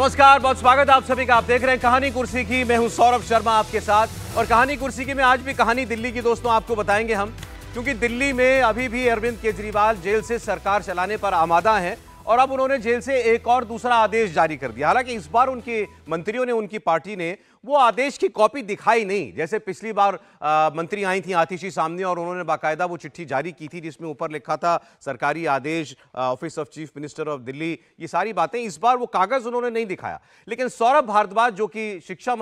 नमस्कार बहुत स्वागत आप सभी का आप देख रहे हैं कहानी कुर्सी की मैं हूं सौरभ शर्मा आपके साथ और कहानी कुर्सी की मैं आज भी कहानी दिल्ली की दोस्तों आपको बताएंगे हम क्योंकि दिल्ली में अभी भी अरविंद केजरीवाल जेल से सरकार चलाने पर आमादा हैं और अब उन्होंने जेल से एक और दूसरा आदेश जारी कर दिया हालांकि इस बार उनके मंत्रियों ने उनकी पार्टी ने वो आदेश की कॉपी दिखाई नहीं जैसे पिछली बार आ, मंत्री आई थी आतिशी सामने और उन्होंने बाकायदा वो चिट्ठी जारी की थी जिसमें ऊपर लिखा था सरकारी आदेश office of chief minister of Delhi ये सारी बातें इस बार वो कागज उन्होंने नहीं दिखाया लेकिन सौरभ भारद्वाज जो कि शिक्षा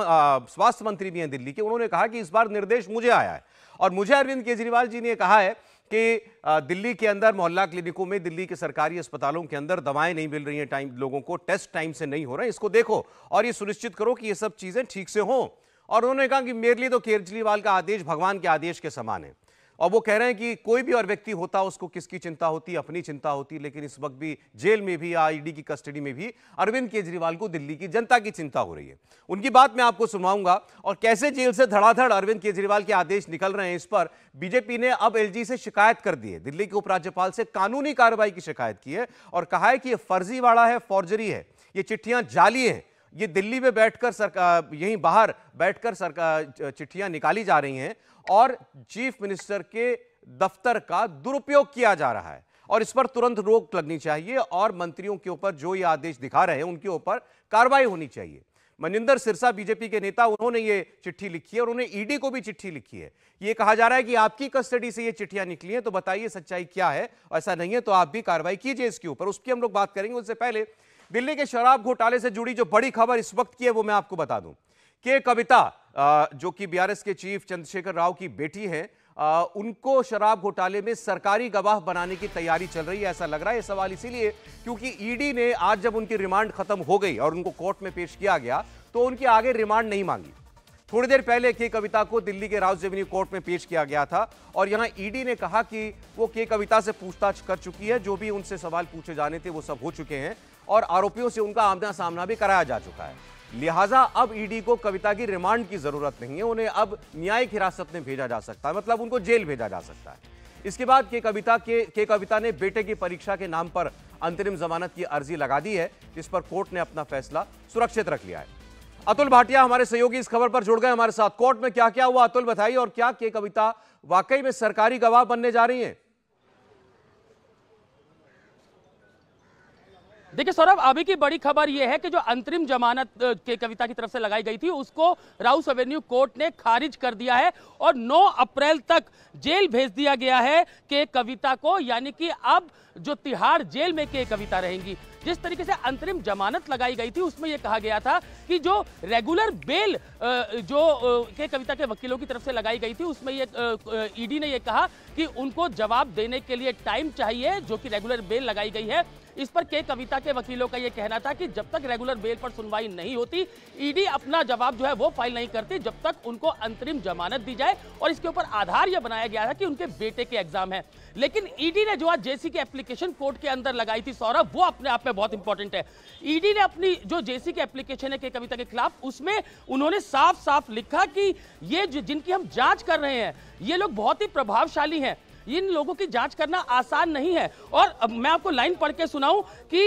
स्वास्थ्य मंत्री भी हैं दिल्ली के उन्होंने कहा कि इस बार निर्देश मुझे आया है और मुझे अरविंद केजरीवाल जी ने कहा है कि दिल्ली के अंदर मोहल्ला क्लिनिकों में दिल्ली के सरकारी अस्पतालों के अंदर दवाएं नहीं मिल रही हैं टाइम लोगों को टेस्ट टाइम से नहीं हो रहे इसको देखो और ये सुनिश्चित करो कि ये सब चीज़ें ठीक से हों और उन्होंने कहा कि मेरे लिए तो केजरीवाल का आदेश भगवान के आदेश के समान है और वो कह रहे हैं कि कोई भी और व्यक्ति होता उसको किसकी चिंता होती अपनी चिंता होती लेकिन इस वक्त भी जेल में भी आईडी की कस्टडी में भी अरविंद केजरीवाल को दिल्ली की जनता की चिंता हो रही है उनकी बात मैं आपको सुनाऊंगा और कैसे जेल से धड़ाधड़ अरविंद केजरीवाल के आदेश निकल रहे हैं इस पर बीजेपी ने अब एल से शिकायत कर दी है दिल्ली के उपराज्यपाल से कानूनी कार्रवाई की शिकायत की है और कहा है कि यह फर्जीवाड़ा है फॉर्जरी है ये चिट्ठियां जाली हैं ये दिल्ली में बैठकर सरकार यहीं बाहर बैठकर सरकार चिट्ठियां निकाली जा रही हैं और चीफ मिनिस्टर के दफ्तर का दुरुपयोग किया जा रहा है और इस पर तुरंत रोक लगनी चाहिए और मंत्रियों के ऊपर जो ये आदेश दिखा रहे हैं उनके ऊपर कार्रवाई होनी चाहिए मनिंदर सिरसा बीजेपी के नेता उन्होंने ये चिट्ठी लिखी है और उन्होंने ईडी को भी चिट्ठी लिखी है ये कहा जा रहा है कि आपकी कस्टडी से ये चिट्ठियां निकली हैं तो बताइए सच्चाई क्या है ऐसा नहीं है तो आप भी कार्रवाई कीजिए इसके ऊपर उसकी हम लोग बात करेंगे उससे पहले दिल्ली के शराब घोटाले से जुड़ी जो बड़ी खबर इस वक्त की है वो मैं आपको बता दूं कि कविता जो कि बीआरएस के चीफ चंद्रशेखर राव की बेटी है उनको शराब घोटाले में सरकारी गवाह बनाने की तैयारी चल रही है ऐसा लग रहा है ये सवाल इसीलिए क्योंकि ईडी ने आज जब उनकी रिमांड खत्म हो गई और उनको कोर्ट में पेश किया गया तो उनकी आगे रिमांड नहीं मांगी थोड़ी देर पहले के कविता को दिल्ली के राउस जेवनी कोर्ट में पेश किया गया था और यहां ईडी ने कहा कि वो के कविता से पूछताछ कर चुकी है जो भी उनसे सवाल पूछे जाने थे वो सब हो चुके हैं और आरोपियों से उनका आमना सामना भी कराया जा चुका है लिहाजा अब ईडी को कविता की रिमांड की जरूरत नहीं है उन्हें अब न्यायिक हिरासत में भेजा जा सकता है मतलब उनको जेल भेजा जा सकता है इसके बाद के कविता के के कविता ने बेटे की परीक्षा के नाम पर अंतरिम जमानत की अर्जी लगा दी है जिस पर कोर्ट ने अपना फैसला सुरक्षित रख लिया है अतुल भाटिया हमारे सहयोगी इस खबर पर जुड़ गए हमारे साथ कोर्ट में क्या क्या हुआ अतुल बताइए और क्या के कविता वाकई में सरकारी गवाह बनने जा रही है देखिए सौरभ अभी की बड़ी खबर यह है कि जो अंतरिम जमानत के कविता की तरफ से लगाई गई थी उसको राउस एवेन्यू कोर्ट ने खारिज कर दिया है और 9 अप्रैल तक जेल भेज दिया गया है के कविता को यानी कि अब जो तिहाड़ जेल में के कविता रहेंगी जिस तरीके से अंतरिम जमानत लगाई गई थी उसमें यह कहा गया था कि जो रेगुलर बेल जो के कविता के वकीलों की तरफ से लगाई गई थी उसमें ये ईडी ने यह कहा कि उनको जवाब देने के लिए टाइम चाहिए जो कि रेगुलर बेल लगाई गई है इस पर के कविता के वकीलों का यह कहना था कि जब तक रेगुलर बेल पर सुनवाई नहीं होती ईडी अपना जवाब जो है वो फाइल नहीं करती जब तक उनको अंतरिम जमानत दी जाए और इसके ऊपर आधार यह बनाया गया था कि उनके बेटे के एग्जाम है लेकिन ईडी ने जो आज जेसी के एप्लीकेशन एप्लीकेशन कोर्ट के अंदर लगाई थी सौरभ वो अपने आप में बहुत इंपॉर्टेंट है ईडी e ने अपनी जो जेसी की एप्लीकेशन है के कविता के खिलाफ उसमें उन्होंने साफ साफ लिखा कि ये जिनकी हम जांच कर रहे हैं ये लोग बहुत ही प्रभावशाली हैं इन लोगों की जांच करना आसान नहीं है और मैं आपको लाइन पढ़ के सुनाऊं कि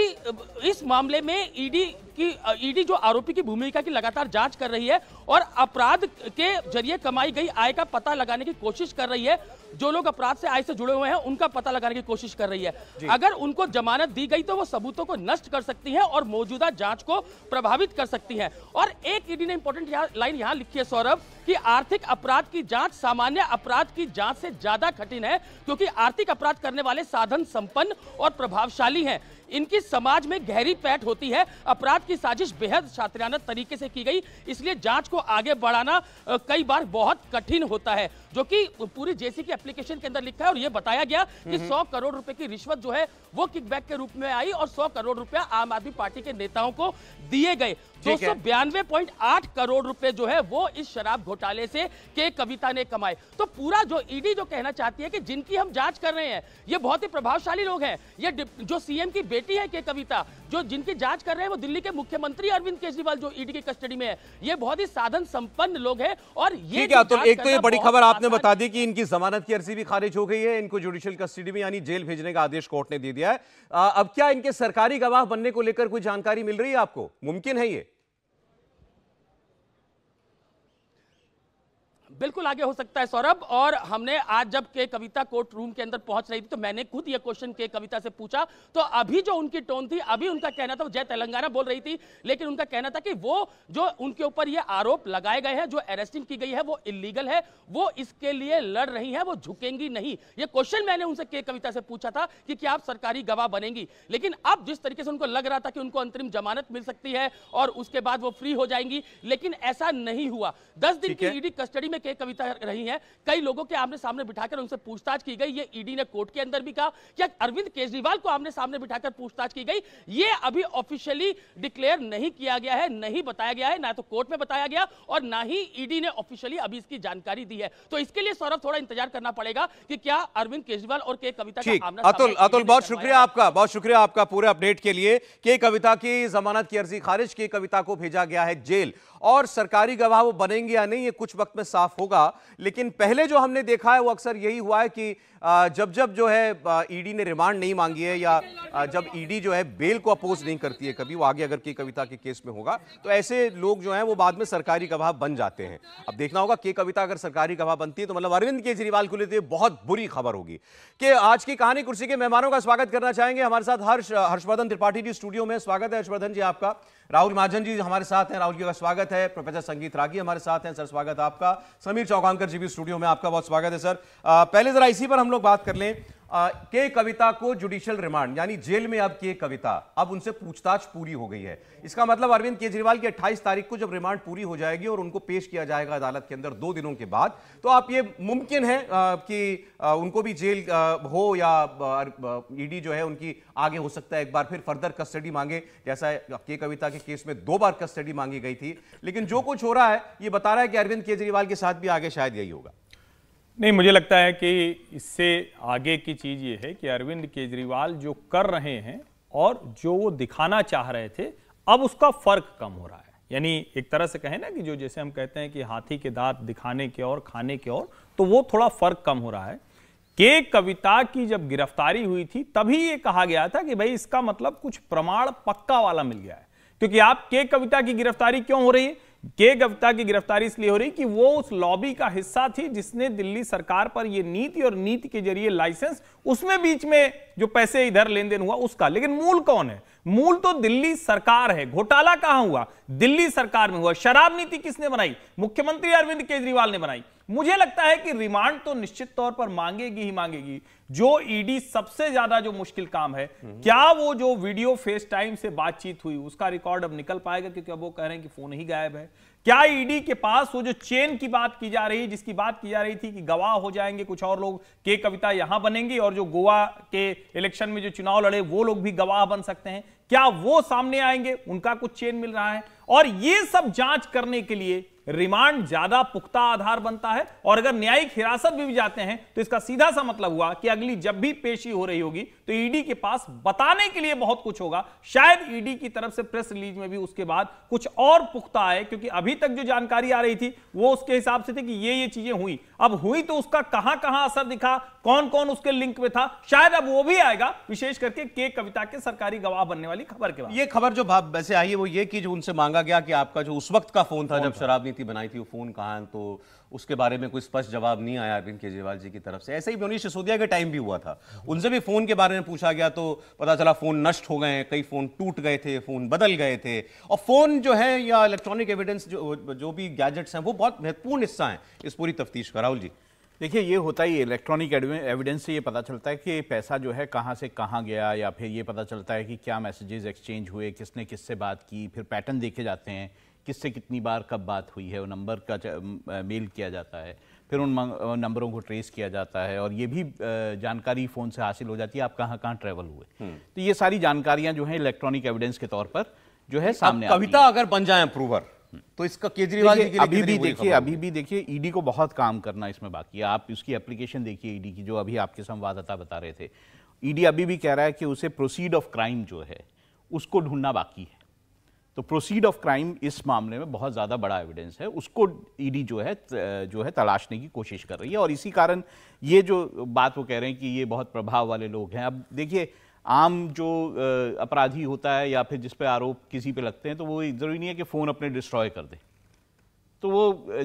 इस मामले में ईडी e कि ईडी e जो आरोपी की भूमिका की लगातार जांच कर रही है और अपराध के जरिए कमाई गई आय का पता लगाने की कोशिश कर रही है जो लोग अपराध से आय से जुड़े हुए हैं उनका पता लगाने की कोशिश कर रही है अगर उनको जमानत दी गई तो वो सबूतों को नष्ट कर सकती है और मौजूदा जांच को प्रभावित कर सकती है और एक ईडी e ने इंपॉर्टेंट लाइन यहाँ लिखी है सौरभ कि आर्थिक अपराध की जांच सामान्य अपराध की जांच से ज्यादा कठिन है क्योंकि आर्थिक अपराध करने वाले साधन संपन्न और प्रभावशाली है इनकी समाज में गहरी पैठ होती है अपराध की साजिश बेहद शात्रियाना तरीके से की गई इसलिए जांच को आगे बढ़ाना कई बार बहुत कठिन होता है जो कि पूरी जेसी की एप्लीकेशन के अंदर लिखा है और यह बताया गया कि 100 करोड़ रुपए की रिश्वत जो है वो किकबैक के रूप में आई और 100 करोड़ रुपया आम आदमी पार्टी के नेताओं को दिए गए दो सौ बयानवे पॉइंट आठ करोड़ रुपए जो है वो इस शराब घोटाले से के कविता ने कमाए तो पूरा जो ईडी e जो कहना चाहती है कि जिनकी हम जांच कर रहे हैं ये बहुत ही प्रभावशाली लोग हैं ये जो सीएम की बेटी है के कविता जो जिनकी जांच कर रहे हैं वो दिल्ली के मुख्यमंत्री अरविंद केजरीवाल जो ईडी e की कस्टडी में है ये बहुत ही साधन संपन्न लोग हैं और ये तो एक तो ये बड़ी खबर आपने बता दी कि इनकी जमानत की अर्जी भी खारिज हो गई है इनको जुडिशियल कस्टडी में यानी जेल भेजने का आदेश कोर्ट ने दे दिया है अब क्या इनके सरकारी गवाह बनने को लेकर कोई जानकारी मिल रही है आपको मुमकिन है ये बिल्कुल आगे हो सकता है सौरभ और हमने आज जब के कविता कोर्ट रूम के अंदर पहुंच रही थी तो मैंने खुद ये क्वेश्चन के कविता से पूछा तो अभी जो उनकी टोन थी अभी उनका कहना था जय तेलंगाना बोल रही थी लेकिन उनका कहना था कि वो जो उनके ऊपर ये आरोप लगाए गए हैं जो अरेस्टिंग की गई है वो इलीगल है वो इसके लिए लड़ रही है वो झुकेंगी नहीं ये क्वेश्चन मैंने उनसे के कविता से पूछा था कि क्या आप सरकारी गवाह बनेंगी लेकिन अब जिस तरीके से उनको लग रहा था कि उनको अंतरिम जमानत मिल सकती है और उसके बाद वो फ्री हो जाएंगी लेकिन ऐसा नहीं हुआ दस दिन की ईडी e कस्टडी में एक की कविता रही है कई लोगों के आमने सामने बिठाकर उनसे पूछताछ की गई ये ईडी e ने कोर्ट के अंदर भी कहा या अरविंद केजरीवाल को आमने सामने बिठाकर पूछताछ की गई ये अभी ऑफिशियली डिक्लेयर नहीं किया गया है नहीं बताया गया है ना तो कोर्ट में बताया गया और ना ही ईडी e ने ऑफिशियली अभी इसकी जानकारी दी है तो इसके लिए सौरभ थोड़ा इंतजार करना पड़ेगा कि क्या अरविंद केजरीवाल और के कविता का आमना अतुल अतुल e बहुत शुक्रिया आपका बहुत शुक्रिया आपका पूरे अपडेट के लिए के कविता की जमानत की अर्जी खारिज के कविता को भेजा गया है जेल और सरकारी गवाह वो बनेंगे या नहीं ये कुछ वक्त में साफ साफ होगा लेकिन पहले जो हमने देखा है वो अक्सर यही हुआ है कि जब जब जो है ईडी e ने रिमांड नहीं मांगी है या जब ईडी e जो है बेल को अपोज नहीं करती है कभी वो आगे अगर के कविता के केस में होगा तो ऐसे लोग जो हैं वो बाद में सरकारी गवाह बन जाते हैं अब देखना होगा के कविता अगर सरकारी गवाह बनती है तो मतलब अरविंद केजरीवाल को लेते बहुत बुरी खबर होगी कि आज की कहानी कुर्सी के मेहमानों का स्वागत करना चाहेंगे हमारे साथ हर्ष हर्षवर्धन त्रिपाठी जी स्टूडियो में स्वागत है हर्षवर्धन जी आपका राहुल महाजन जी हमारे साथ हैं राहुल जी का स्वागत है प्रोफेसर संगीत रागी हमारे साथ हैं सर स्वागत आपका समीर चौकांकर जी भी स्टूडियो में आपका बहुत स्वागत है सर पहले जरा इसी पर हम लोग बात कर लें के कविता को जुडिशियल रिमांड यानी जेल में अब के कविता अब उनसे पूछताछ पूरी हो गई है इसका मतलब अरविंद केजरीवाल की के 28 तारीख को जब रिमांड पूरी हो जाएगी और उनको पेश किया जाएगा अदालत के अंदर दो दिनों के बाद तो आप ये मुमकिन है कि उनको भी जेल हो या ईडी जो है उनकी आगे हो सकता है एक बार फिर फर्दर कस्टडी मांगे जैसा के कविता के केस में दो बार कस्टडी मांगी गई थी लेकिन जो कुछ हो रहा है ये बता रहा है कि अरविंद केजरीवाल के साथ भी आगे शायद यही होगा नहीं मुझे लगता है कि इससे आगे की चीज़ ये है कि अरविंद केजरीवाल जो कर रहे हैं और जो वो दिखाना चाह रहे थे अब उसका फर्क कम हो रहा है यानी एक तरह से कहें ना कि जो जैसे हम कहते हैं कि हाथी के दांत दिखाने के और खाने के और तो वो थोड़ा फर्क कम हो रहा है के कविता की जब गिरफ्तारी हुई थी तभी ये कहा गया था कि भाई इसका मतलब कुछ प्रमाण पक्का वाला मिल गया है क्योंकि आप के कविता की गिरफ्तारी क्यों हो रही है के गवता की गिरफ्तारी इसलिए हो रही कि वो उस लॉबी का हिस्सा थी जिसने दिल्ली सरकार पर ये नीति और नीति के जरिए लाइसेंस उसमें बीच में जो पैसे इधर लेन देन हुआ उसका लेकिन मूल कौन है मूल तो दिल्ली सरकार है घोटाला कहां हुआ दिल्ली सरकार में हुआ शराब नीति किसने बनाई मुख्यमंत्री अरविंद केजरीवाल ने बनाई मुझे लगता है कि रिमांड तो निश्चित तौर पर मांगेगी ही मांगेगी जो ईडी e सबसे ज्यादा जो मुश्किल काम है क्या वो जो वीडियो फेस टाइम से बातचीत हुई उसका रिकॉर्ड अब निकल पाएगा क्योंकि अब वो कह रहे हैं कि फोन ही गायब है क्या ईडी e के पास वो जो चेन की बात की जा रही जिसकी बात की जा रही थी कि गवाह हो जाएंगे कुछ और लोग के कविता यहां बनेंगी और जो गोवा के इलेक्शन में जो चुनाव लड़े वो लोग भी गवाह बन सकते हैं क्या वो सामने आएंगे उनका कुछ चेन मिल रहा है और ये सब जांच करने के लिए रिमांड ज्यादा पुख्ता आधार बनता है और अगर न्यायिक हिरासत भी, भी जाते हैं तो इसका सीधा सा मतलब हुआ कि अगली जब भी पेशी हो रही होगी तो ईडी e के पास बताने के लिए बहुत कुछ होगा शायद ईडी e की तरफ से प्रेस रिलीज में भी उसके बाद कुछ और पुख्ता आए क्योंकि अभी तक जो जानकारी आ रही थी वो उसके हिसाब से थी कि ये ये चीजें हुई अब हुई तो उसका कहां कहां असर दिखा कौन कौन उसके लिंक में था शायद अब वो भी आएगा विशेष करके के कविता के सरकारी गवाह बनने वाली खबर के बाद ये खबर जो वैसे आई है वो ये कि जो उनसे मांगा गया कि आपका जो उस वक्त का फोन था जब शराब नीति बनाई थी वो फोन कहां तो उसके बारे में कोई स्पष्ट जवाब नहीं आया अरविंद केजरीवाल जी की तरफ से ऐसे ही मनीष सिसोदिया के टाइम भी हुआ था उनसे भी फोन के बारे में में पूछा गया तो पता चला फोन नष्ट हो गए कई फोन टूट गए थे फोन बदल गए थे और फोन जो है या इलेक्ट्रॉनिक एविडेंस जो जो भी गैजेट्स हैं वो बहुत महत्वपूर्ण हिस्सा है इस पूरी तफ्तीश का राहुल जी देखिए ये होता ही इलेक्ट्रॉनिक एविडेंस से ये पता चलता है कि पैसा जो है कहाँ से कहाँ गया या फिर ये पता चलता है कि क्या मैसेजेस एक्सचेंज हुए किसने किससे बात की फिर पैटर्न देखे जाते हैं किससे कितनी बार कब बात हुई है वो नंबर का मेल किया जाता है फिर उन नंबरों को ट्रेस किया जाता है और ये भी जानकारी फ़ोन से हासिल हो जाती है आप कहाँ कहाँ ट्रेवल हुए हम्म। तो ये सारी जानकारियां जो है इलेक्ट्रॉनिक एविडेंस के तौर पर जो है सामने कविता अगर बन जाए अप्रूवर तो इसका केजरीवाल जी के अभी भी देखिए अभी भी देखिए ईडी e को बहुत काम करना इसमें बाकी है आप इसकी एप्लीकेशन देखिए ईडी e की जो अभी आपके संवाददाता बता रहे थे ईडी e अभी भी कह रहा है कि उसे प्रोसीड ऑफ क्राइम जो है उसको ढूंढना बाकी है तो प्रोसीड ऑफ क्राइम इस मामले में बहुत ज़्यादा बड़ा एविडेंस है उसको ईडी e जो है जो है तलाशने की कोशिश कर रही है और इसी कारण ये जो बात वो कह रहे हैं कि ये बहुत प्रभाव वाले लोग हैं अब देखिए आम जो अपराधी होता है या फिर जिस पे आरोप किसी पे लगते हैं तो वो ज़रूरी नहीं है कि फ़ोन अपने डिस्ट्रॉय कर दे तो वो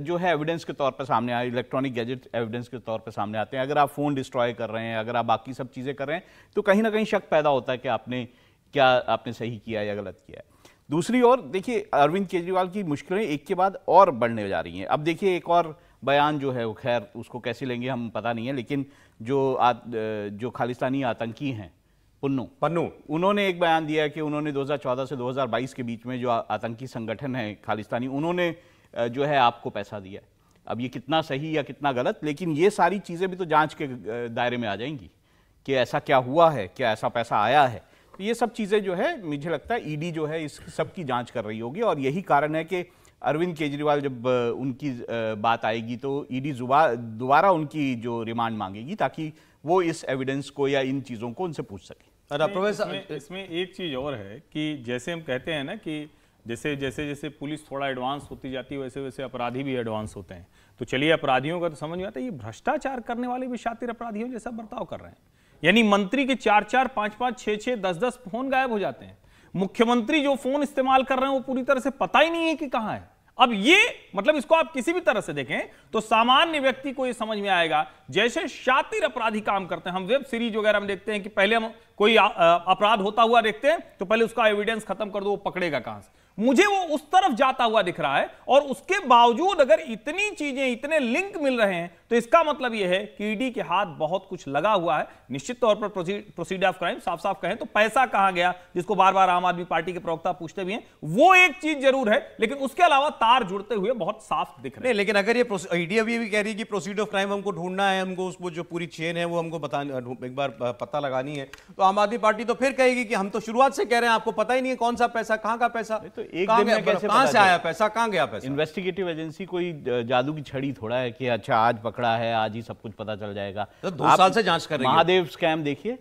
जो है एविडेंस के तौर पर सामने आए इलेक्ट्रॉनिक गैजेट एविडेंस के तौर पर सामने आते हैं अगर आप फ़ोन डिस्ट्रॉय कर रहे हैं अगर आप बाकी सब चीज़ें कर रहे हैं तो कहीं ना कहीं शक पैदा होता है कि आपने क्या आपने सही किया या गलत किया है दूसरी ओर देखिए अरविंद केजरीवाल की मुश्किलें एक के बाद और बढ़ने जा रही हैं अब देखिए एक और बयान जो है वो खैर उसको कैसे लेंगे हम पता नहीं है लेकिन जो आ, जो खालिस्तानी आतंकी हैं पन्नू पन्नू उन्होंने एक बयान दिया कि उन्होंने 2014 से 2022 के बीच में जो आतंकी संगठन है खालिस्तानी उन्होंने जो है आपको पैसा दिया अब ये कितना सही या कितना गलत लेकिन ये सारी चीज़ें भी तो जाँच के दायरे में आ जाएंगी कि ऐसा क्या हुआ है क्या ऐसा पैसा आया है तो ये सब चीज़ें जो है मुझे लगता है ईडी e जो है इस सब की जांच कर रही होगी और यही कारण है कि अरविंद केजरीवाल जब उनकी बात आएगी तो ईडी e दोबारा उनकी जो रिमांड मांगेगी ताकि वो इस एविडेंस को या इन चीज़ों को उनसे पूछ सके अच्छा, प्रोफेसर इसमें एक चीज़ और है कि जैसे हम कहते हैं ना कि जैसे जैसे जैसे पुलिस थोड़ा एडवांस होती जाती है वैसे वैसे अपराधी भी एडवांस होते हैं तो चलिए अपराधियों का तो समझ में आता है ये भ्रष्टाचार करने वाले भी शातिर अपराधियों जैसा बर्ताव कर रहे हैं यानी मंत्री के चार चार पांच पांच छह छह दस दस फोन गायब हो जाते हैं मुख्यमंत्री जो फोन इस्तेमाल कर रहे हैं वो पूरी तरह से पता ही नहीं है कि कहां है अब ये मतलब इसको आप किसी भी तरह से देखें तो सामान्य व्यक्ति को ये समझ में आएगा जैसे शातिर अपराधी काम करते हैं हम वेब सीरीज वगैरह में देखते हैं कि पहले हम कोई अपराध होता हुआ देखते हैं तो पहले उसका एविडेंस खत्म कर दो वो पकड़ेगा कहां से मुझे वो उस तरफ जाता हुआ दिख रहा है और उसके बावजूद अगर इतनी चीजें इतने लिंक मिल रहे हैं तो इसका मतलब यह है कि ईडी e के हाथ बहुत कुछ लगा हुआ है निश्चित तौर पर प्रोसीड ऑफ क्राइम साफ साफ कहें तो पैसा कहां गया जिसको बार बार आम आदमी पार्टी के प्रवक्ता पूछते भी हैं वो एक चीज जरूर है लेकिन उसके अलावा तार जुड़ते हुए बहुत साफ दिख रहे हैं लेकिन अगर ये ईडी e अभी भी कह रही है कि प्रोसीड ऑफ क्राइम हमको ढूंढना है हमको उसको जो पूरी चेन है वो हमको एक बार पता लगानी है तो आम आदमी पार्टी तो फिर कहेगी कि हम तो शुरुआत से कह रहे हैं आपको पता ही नहीं है कौन सा पैसा कहां का पैसा तो एक कहां से आया पैसा कहां गया पैसा इन्वेस्टिगेटिव एजेंसी कोई जादू की छड़ी थोड़ा है कि अच्छा आज पकड़ा है आज ही सब कुछ पता चल जाएगा तो दो साल से जांच कर रहे महादेव स्कैम देखिए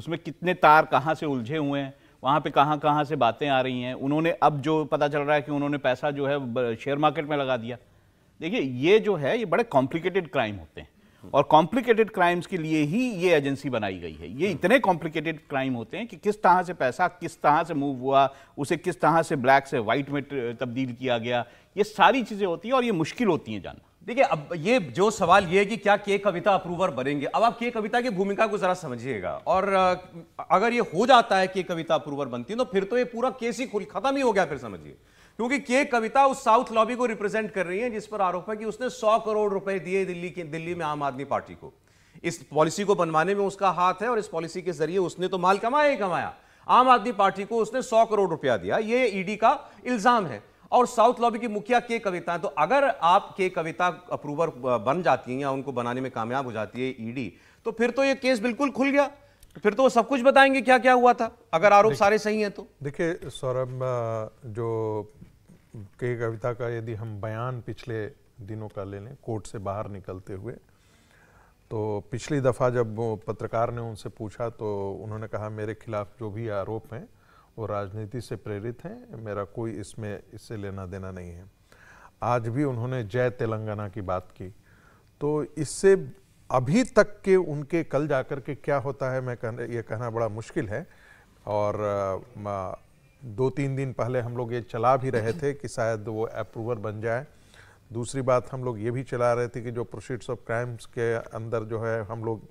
उसमें कितने तार कहां से उलझे हुए हैं वहां पे कहां कहां से बातें आ रही हैं उन्होंने अब जो पता चल रहा है कि उन्होंने पैसा जो है शेयर मार्केट में लगा दिया देखिए ये जो है ये बड़े कॉम्प्लिकेटेड क्राइम होते हैं और कॉम्प्लिकेटेड क्राइम्स के लिए ही ये एजेंसी बनाई गई है ये इतने कॉम्प्लिकेटेड क्राइम होते हैं कि किस तरह से पैसा किस तरह से मूव हुआ उसे किस तरह से ब्लैक से वाइट में तब्दील किया गया ये सारी चीज़ें होती हैं और ये मुश्किल होती हैं जानना देखिए अब ये जो सवाल ये है कि क्या के कविता अप्रूवर बनेंगे अब आप के कविता की भूमिका को जरा समझिएगा और अगर ये हो जाता है के कविता अप्रूवर बनती है तो फिर तो ये पूरा केस ही खुल खत्म ही हो गया फिर समझिए क्योंकि के कविता उस साउथ लॉबी को रिप्रेजेंट कर रही है जिस पर आरोप है कि उसने सौ करोड़ रुपए दिए दिल्ली के दिल्ली में आम आदमी पार्टी को इस पॉलिसी को बनवाने में उसका हाथ है और इस पॉलिसी के जरिए उसने तो माल कमाया ही कमाया आम आदमी पार्टी को उसने सौ करोड़ रुपया दिया ये ईडी e का इल्जाम है और साउथ लॉबी की मुखिया के कविता है तो अगर आप के कविता अप्रूवर बन जाती हैं या उनको बनाने में कामयाब हो जाती है ईडी तो फिर तो ये केस बिल्कुल खुल गया फिर तो वो सब कुछ बताएंगे क्या क्या हुआ था अगर आरोप सारे सही हैं तो देखिए सौरभ जो के कविता का यदि हम बयान पिछले दिनों का ले लें कोर्ट से बाहर निकलते हुए तो पिछली दफ़ा जब पत्रकार ने उनसे पूछा तो उन्होंने कहा मेरे खिलाफ जो भी आरोप हैं वो राजनीति से प्रेरित हैं मेरा कोई इसमें इससे लेना देना नहीं है आज भी उन्होंने जय तेलंगाना की बात की तो इससे अभी तक के उनके कल जाकर के क्या होता है मैं कहने ये कहना बड़ा मुश्किल है और दो तीन दिन पहले हम लोग ये चला भी रहे थे कि शायद वो अप्रूवर बन जाए दूसरी बात हम लोग ये भी चला रहे थे कि जो प्रोसीड्स ऑफ क्राइम्स के अंदर जो है हम लोग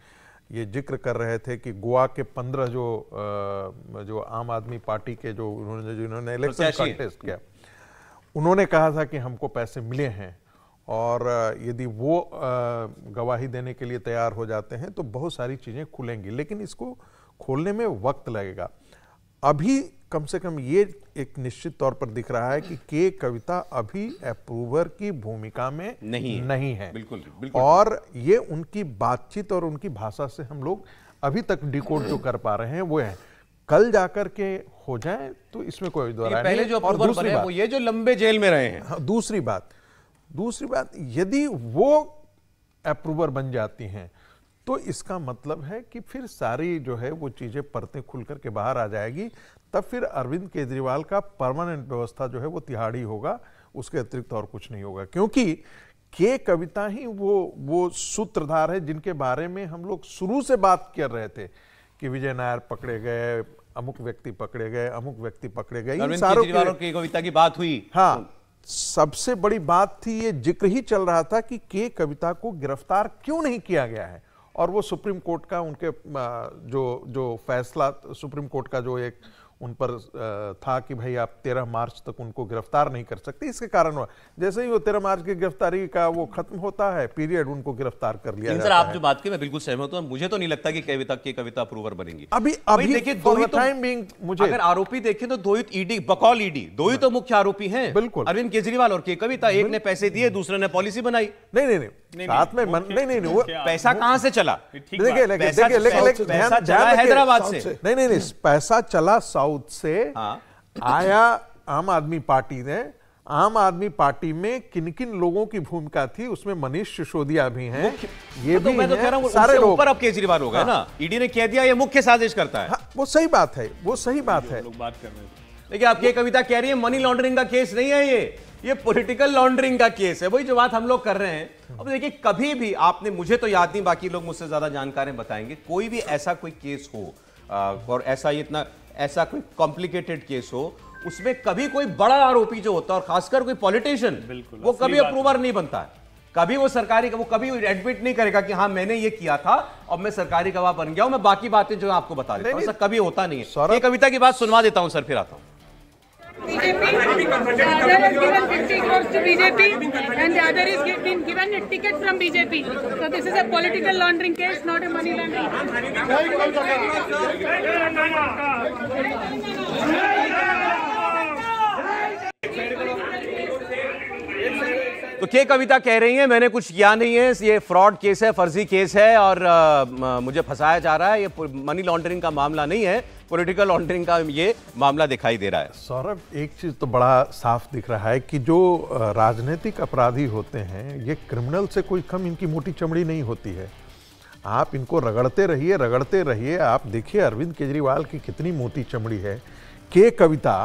ये जिक्र कर रहे थे कि गोवा के पंद्रह जो जो आम आदमी पार्टी के जो उन्होंने जिन्होंने इलेक्शन कॉन्टेस्ट किया उन्होंने कहा था कि हमको पैसे मिले हैं और यदि वो गवाही देने के लिए तैयार हो जाते हैं तो बहुत सारी चीज़ें खुलेंगी लेकिन इसको खोलने में वक्त लगेगा अभी कम से कम ये एक निश्चित तौर पर दिख रहा है कि के कविता अभी अप्रूवर की भूमिका में नहीं है, नहीं है बिल्कुल, बिल्कुल और ये उनकी बातचीत और उनकी भाषा से हम लोग अभी तक डिकोड जो कर पा रहे हैं वो है कल जाकर के हो जाए तो इसमें कोई द्वारा पहले नहीं। जो और दूसरी बात ये जो लंबे जेल में रहे हैं हाँ, दूसरी बात दूसरी बात यदि वो अप्रूवर बन जाती हैं तो इसका मतलब है कि फिर सारी जो है वो चीज़ें परतें खुल करके बाहर आ जाएगी तब फिर अरविंद केजरीवाल का परमानेंट व्यवस्था जो है वो तिहाड़ी होगा उसके अतिरिक्त और कुछ नहीं होगा क्योंकि के कविता ही वो वो सूत्रधार है जिनके बारे में हम लोग शुरू से बात कर रहे थे कि विजय नायर पकड़े गए अमुक व्यक्ति पकड़े गए अमुक व्यक्ति पकड़े गए सारों कविता की बात हुई हाँ सबसे बड़ी बात थी ये जिक्र ही चल रहा था कि के कविता को गिरफ्तार क्यों नहीं किया गया है और वो सुप्रीम कोर्ट का उनके जो जो फैसला सुप्रीम कोर्ट का जो एक उन पर था कि भाई आप तेरह मार्च तक उनको गिरफ्तार नहीं कर सकते इसके कारण जैसे ही वो तेरह मार्च की गिरफ्तारी का वो खत्म होता है पीरियड उनको गिरफ्तार कर लिया जाता आप है। जो बात की मैं बिल्कुल सहमत हूँ मुझे तो नहीं लगता कि कविता की कविता अप्रूवर बनेगी अभी अभी देखिए दो ही टाइम बिंग तो मुझे अगर आरोपी देखें तो दो ईडी तो e बकौल ईडी e दो ही तो मुख्य आरोपी है बिल्कुल अरविंद केजरीवाल और के कविता एक ने पैसे दिए दूसरे ने पॉलिसी बनाई नहीं नहीं नहीं साथ में मन नहीं नहीं वो पैसा कहाँ से चला देखिए देखिए हैदराबाद से नहीं नहीं नहीं हम्म। पैसा चला साउथ साउथ से हाँ। आया आम आदमी पार्टी ने आम आदमी पार्टी में किन किन लोगों की भूमिका थी उसमें मनीष सिसोदिया भी हैं ये हाँ, तो भी मैं तो कह रहा हूं, सारे लोग ऊपर अब केजरीवाल होगा हाँ। ना ईडी e ने कह दिया ये मुख्य साजिश करता है हाँ, वो सही बात है वो सही बात है लोग बात कर रहे हैं देखिए आप ये कविता कह रही है मनी लॉन्ड्रिंग का केस नहीं है ये ये पॉलिटिकल लॉन्ड्रिंग का केस है वही जो बात हम लोग कर रहे हैं अब देखिए कभी भी आपने मुझे तो याद नहीं बाकी लोग मुझसे ज्यादा जानकारें बताएंगे कोई भी ऐसा कोई केस हो और ऐसा ये इतना ऐसा कोई कॉम्प्लिकेटेड केस हो उसमें कभी कोई बड़ा आरोपी जो होता है और खासकर कोई पॉलिटिशियन वो कभी अप्रूवर नहीं बनता है कभी वो सरकारी वो कभी एडमिट नहीं करेगा कि हाँ मैंने ये किया था और मैं सरकारी गवाह बन गया हूं मैं बाकी बातें जो आपको बता देता हूँ कभी होता नहीं है कविता की बात सुनवा देता हूं सर फिर आता हूं Father has given 50 crores to BJP and the other is been given a ticket from BJP. So this is a political laundering case, not a money laundering. तो के कविता कह रही है मैंने कुछ किया नहीं है ये फ्रॉड केस है फर्जी केस है और आ, मुझे फंसाया जा रहा है ये मनी लॉन्ड्रिंग का मामला नहीं है पॉलिटिकल लॉन्ड्रिंग का ये मामला दिखाई दे रहा है सौरभ एक चीज तो बड़ा साफ दिख रहा है कि जो राजनीतिक अपराधी होते हैं ये क्रिमिनल से कोई कम इनकी मोटी चमड़ी नहीं होती है आप इनको रगड़ते रहिए रगड़ते रहिए आप देखिए अरविंद केजरीवाल की कितनी मोटी चमड़ी है के कविता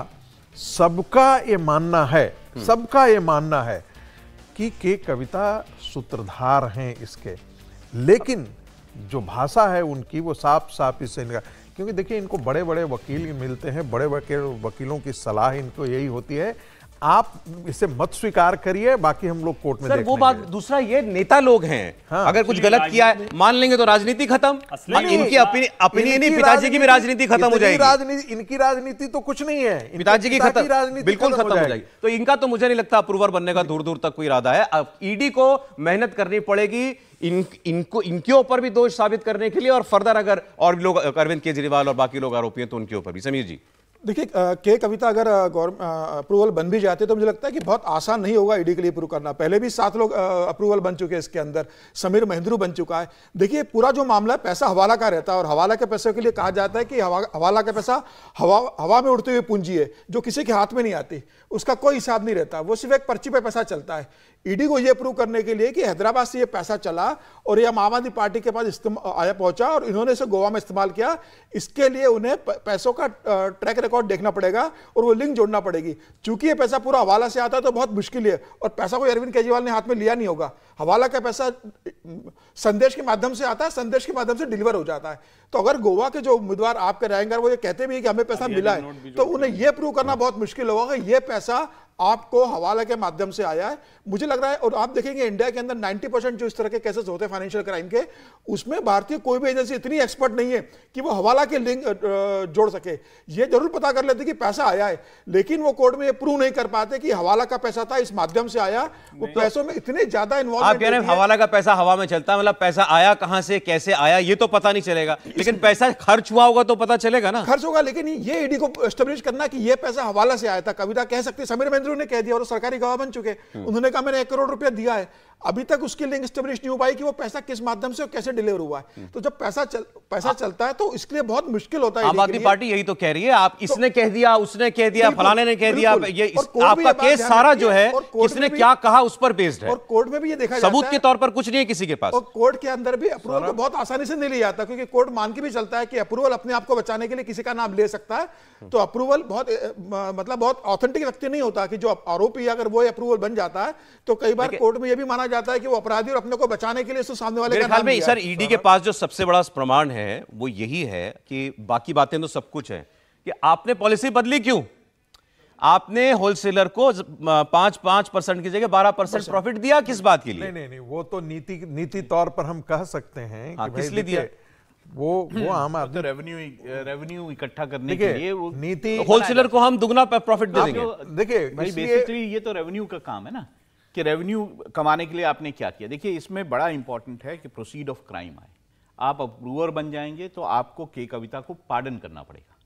सबका ये मानना है हम्म। सबका ये मानना है की के कविता सूत्रधार हैं इसके लेकिन जो भाषा है उनकी वो साफ साफ इससे निकाल क्योंकि देखिए इनको बड़े बड़े वकील मिलते हैं बड़े वकील वकीलों की सलाह इनको यही होती है आप इसे मत स्वीकार करिए बाकी हम लोग कोर्ट में सर वो बात दूसरा ये नेता लोग हैं हाँ, अगर कुछ गलत किया है मान लेंगे तो राजनीति खत्म इनकी हाँ। अपनी पिताजी की भी राजनीति खत्म हो जाएगी राजनीति इनकी राजनीति तो कुछ नहीं है पिताजी की खत्म राजनीति बिल्कुल खत्म हो जाएगी तो इनका तो मुझे नहीं लगता अप्रूवर बनने का दूर दूर तक कोई इरादा है ईडी को मेहनत करनी पड़ेगी इन इनको इनके ऊपर भी दोष साबित करने के लिए और फर्दर अगर और लोग अरविंद केजरीवाल और बाकी लोग आरोपी हैं तो उनके ऊपर भी समीर जी देखिए के कविता अगर अप्रूवल बन भी जाते तो मुझे लगता है कि बहुत आसान नहीं होगा ईडी के लिए अप्रूव करना पहले भी सात लोग अप्रूवल बन चुके हैं इसके अंदर समीर महेंद्रू बन चुका है देखिए पूरा जो मामला है पैसा हवाला का रहता है और हवाला के पैसे के लिए कहा जाता है कि हवा, हवाला का पैसा हवा हवा में उड़ती हुई पूंजी है जो किसी के हाथ में नहीं आती उसका कोई हिसाब नहीं रहता वो सिर्फ एक पर्ची पर पैसा चलता है ईडी को यह प्रूव करने के लिए कि हैदराबाद से यह पैसा चला और यह आम आदमी पार्टी के पास आया पहुंचा और इन्होंने इसे गोवा में इस्तेमाल किया इसके लिए उन्हें पैसों का ट्रैक रिकॉर्ड देखना पड़ेगा और वो लिंक जोड़ना पड़ेगी चूंकि ये पैसा पूरा हवाला से आता है तो बहुत मुश्किल है और पैसा कोई अरविंद केजरीवाल ने हाथ में लिया नहीं होगा हवाला का पैसा संदेश के माध्यम से आता है संदेश के माध्यम से डिलीवर हो जाता है तो अगर गोवा के जो उम्मीदवार आपके रहेंगे वो ये कहते भी है कि हमें पैसा मिला है तो उन्हें यह प्रूव करना बहुत मुश्किल होगा कि यह पैसा आपको हवाला के माध्यम से आया है मुझे लग रहा है और आप देखेंगे इंडिया के अंदर 90 परसेंट जो इस तरह के केसेस होते हैं फाइनेंशियल क्राइम के उसमें भारतीय कोई भी एजेंसी इतनी एक्सपर्ट नहीं है कि वो हवाला के लिंक जोड़ सके ये जरूर पता कर लेते कि पैसा आया है लेकिन वो कोर्ट में ये प्रूव नहीं कर पाते कि हवाला का पैसा था इस माध्यम से आया वो पैसों में इतने ज्यादा इन्वॉल्व हवाला का पैसा हवा में चलता मतलब पैसा आया कहाँ से कैसे आया ये तो पता नहीं चलेगा लेकिन पैसा खर्च हुआ होगा तो पता चलेगा ना खर्च होगा लेकिन ये ईडी e को स्टेब्लिश करना की ये पैसा हवाला से आया था कविता कह सकते समीर महेंद्र ने कह दिया और सरकारी गवाह बन चुके हम्म। उन्होंने कहा मैंने एक करोड़ रुपया दिया है अभी तक उसकी लिंक स्टेब्लिश नहीं हो पाई कि वो पैसा किस माध्यम से और कैसे डिलीवर हुआ है तो जब पैसा चल, पैसा आ, चलता है तो इसके लिए बहुत मुश्किल होता है आम आदमी पार्टी यही तो कह रही है आप तो इसने तो, कह दिया उसने कह दिया फलाने ने कह दिया ये आपका केस सारा जो है इसने क्या कहा उस पर बेस्ड है और कोर्ट में भी ये देखा सबूत के तौर पर कुछ नहीं है किसी के पास कोर्ट के अंदर भी अप्रूवल को बहुत आसानी से नहीं लिया जाता क्योंकि कोर्ट मान के भी चलता है कि अप्रूवल अपने आप को बचाने के लिए किसी का नाम ले सकता है तो अप्रूवल बहुत मतलब बहुत ऑथेंटिक व्यक्ति नहीं होता कि जो आरोपी अगर वो अप्रूवल बन जाता है तो कई बार कोर्ट में यह भी माना माना जाता है कि वो अपराधी और अपने को बचाने के लिए उसको सामने वाले का नाम में सर ईडी e के पास जो सबसे बड़ा प्रमाण है वो यही है कि बाकी बातें तो सब कुछ है कि आपने पॉलिसी बदली क्यों आपने होलसेलर को पांच पांच परसेंट की जगह बारह परसेंट प्रॉफिट दिया किस बात के लिए नहीं नहीं वो तो नीति नीति तौर पर हम कह सकते हैं हाँ, किस लिए दिया वो वो आम तो आदमी तो रेवेन्यू रेवेन्यू इकट्ठा करने के लिए वो नीति होलसेलर को हम दुगना प्रॉफिट दे देंगे देखिए बेसिकली ये तो रेवेन्यू का काम है ना कि रेवेन्यू कमाने के लिए आपने क्या किया देखिए इसमें बड़ा इंपॉर्टेंट है कि प्रोसीड ऑफ क्राइम आए आप अप्रूवर बन जाएंगे तो आपको के कविता को पार्डन करना पड़ेगा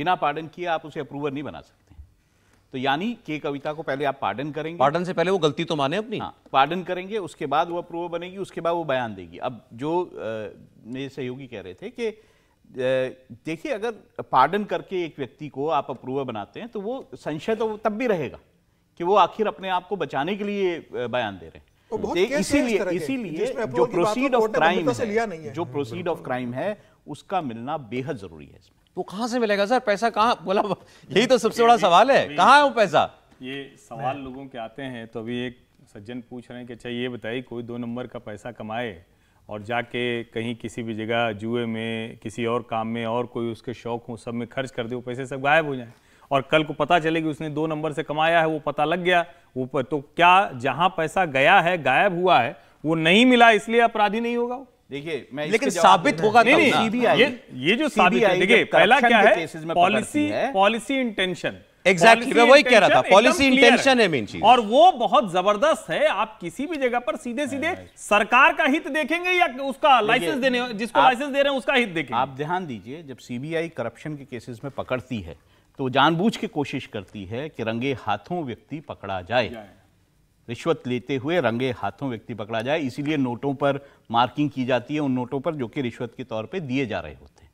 बिना पार्डन किए आप उसे अप्रूवर नहीं बना सकते तो यानी के कविता को पहले आप पार्डन करेंगे पार्डन से पहले वो गलती तो माने अपनी हाँ पार्डन करेंगे उसके बाद वो अप्रूवर बनेगी उसके बाद वो बयान देगी अब जो मेरे सहयोगी कह रहे थे कि देखिए अगर पार्डन करके एक व्यक्ति को आप अप्रूवर बनाते हैं तो वो संशय तो तब भी रहेगा कि वो आखिर अपने आप को बचाने के लिए बयान दे रहे हैं तो इसीलिए इसीलिए जो प्रोसीड ऑफ क्राइम है जो प्रोसीड ऑफ क्राइम है उसका मिलना बेहद जरूरी है इसमें वो कहां से मिलेगा सर पैसा कहाँ बोला यही तो सबसे बड़ा सवाल है कहां है वो पैसा ये सवाल लोगों के आते हैं तो अभी एक सज्जन पूछ रहे हैं कि अच्छा ये बताइए कोई दो नंबर का पैसा कमाए और जाके कहीं किसी भी जगह जुए में किसी और काम में और कोई उसके शौक हो सब में खर्च कर दे वो पैसे सब गायब हो जाए और कल को पता चले कि उसने दो नंबर से कमाया है वो पता लग गया ऊपर तो क्या जहां पैसा गया है गायब हुआ है वो नहीं मिला इसलिए अपराधी नहीं होगा देखिए मैं लेकिन साबित होगा नहीं, नहीं, सीबीआई ये, ये जो साबित है देखिए पहला क्या है policy policy intention exactly exactly, मैं वही कह रहा था पॉलिसी इंटेंशन है मेन चीज और वो बहुत जबरदस्त है आप किसी भी जगह पर सीधे सीधे सरकार का हित देखेंगे या उसका लाइसेंस देने जिसको लाइसेंस दे रहे हैं उसका हित देखेंगे आप ध्यान दीजिए जब सीबीआई करप्शन के केसेस में पकड़ती है तो जानबूझ के कोशिश करती है कि रंगे हाथों व्यक्ति पकड़ा जाए रिश्वत लेते हुए रंगे हाथों व्यक्ति पकड़ा जाए इसीलिए नोटों पर मार्किंग की जाती है उन नोटों पर जो कि रिश्वत के तौर पे दिए जा रहे होते हैं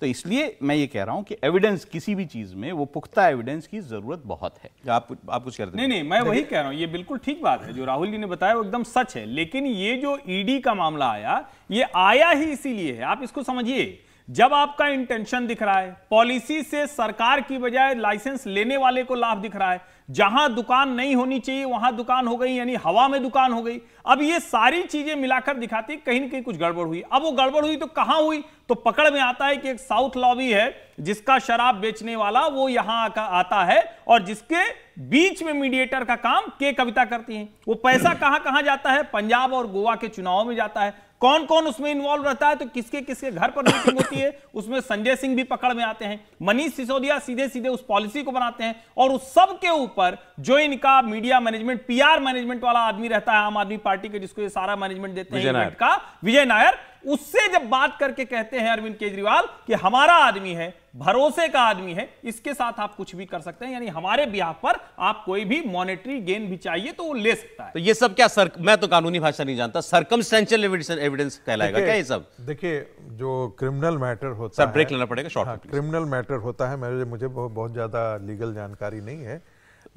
तो इसलिए मैं ये कह रहा हूँ कि एविडेंस किसी भी चीज़ में वो पुख्ता एविडेंस की ज़रूरत बहुत है आप आप कुछ हैं नहीं नहीं मैं वही कह रहा हूँ ये बिल्कुल ठीक बात है जो राहुल जी ने बताया वो एकदम सच है लेकिन ये जो ईडी e का मामला आया ये आया ही इसीलिए है आप इसको समझिए जब आपका इंटेंशन दिख रहा है पॉलिसी से सरकार की बजाय लाइसेंस लेने वाले को लाभ दिख रहा है जहां दुकान नहीं होनी चाहिए वहां दुकान हो गई यानी हवा में दुकान हो गई अब ये सारी चीजें मिलाकर दिखाती कहीं ना कहीं कुछ गड़बड़ हुई अब वो गड़बड़ हुई तो कहां हुई तो पकड़ में आता है कि एक साउथ लॉबी है जिसका शराब बेचने वाला वो यहां आता है और जिसके बीच में मीडिएटर का काम के कविता करती है वो पैसा कहां कहां जाता है पंजाब और गोवा के चुनाव में जाता है कौन कौन उसमें इन्वॉल्व रहता है तो किसके किसके घर पर मीटिंग होती है उसमें संजय सिंह भी पकड़ में आते हैं मनीष सिसोदिया सीधे सीधे उस पॉलिसी को बनाते हैं और उस सब के ऊपर जो इनका मीडिया मैनेजमेंट पीआर मैनेजमेंट वाला आदमी रहता है आम आदमी पार्टी के जिसको ये सारा मैनेजमेंट देते हैं का विजय नायर उससे जब बात करके कहते हैं अरविंद केजरीवाल कि हमारा आदमी है भरोसे का आदमी है इसके साथ आप कुछ भी कर सकते हैं यानी हमारे बिहाफ पर आप कोई भी मॉनेटरी गेन भी चाहिए तो वो ले सकता है तो ये सब क्या सर मैं तो कानूनी भाषा नहीं जानता सरकमस्टेंशियल एविडेंस कहलाएगा क्या ये सब देखिए जो क्रिमिनल मैटर होता सर, है सर ब्रेक लेना पड़ेगा शॉर्ट हाँ, क्रिमिनल मैटर होता है मेरे मुझे बहुत ज्यादा लीगल जानकारी नहीं है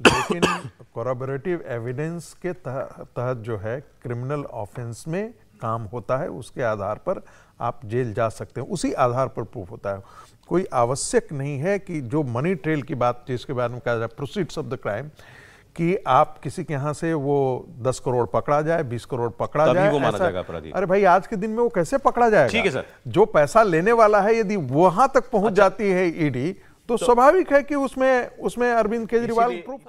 लेकिन कोराबोरेटिव एविडेंस के तहत जो है क्रिमिनल ऑफेंस में काम होता है उसके आधार पर आप जेल जा सकते हैं उसी आधार पर प्रूफ होता है कोई आवश्यक नहीं है कि जो मनी ट्रेल की बात जिसके बारे में कहा जाए प्रोसीड्स ऑफ द क्राइम कि आप किसी के यहाँ से वो दस करोड़ पकड़ा जाए बीस करोड़ पकड़ा जाए वो माना जाएगा अरे भाई आज के दिन में वो कैसे पकड़ा जाएगा ठीक है सर जो पैसा लेने वाला है यदि वहां तक पहुंच अच्छा। जाती है ईडी e तो, तो स्वाभाविक है कि उसमें उसमें अरविंद केजरीवाल प्रूफ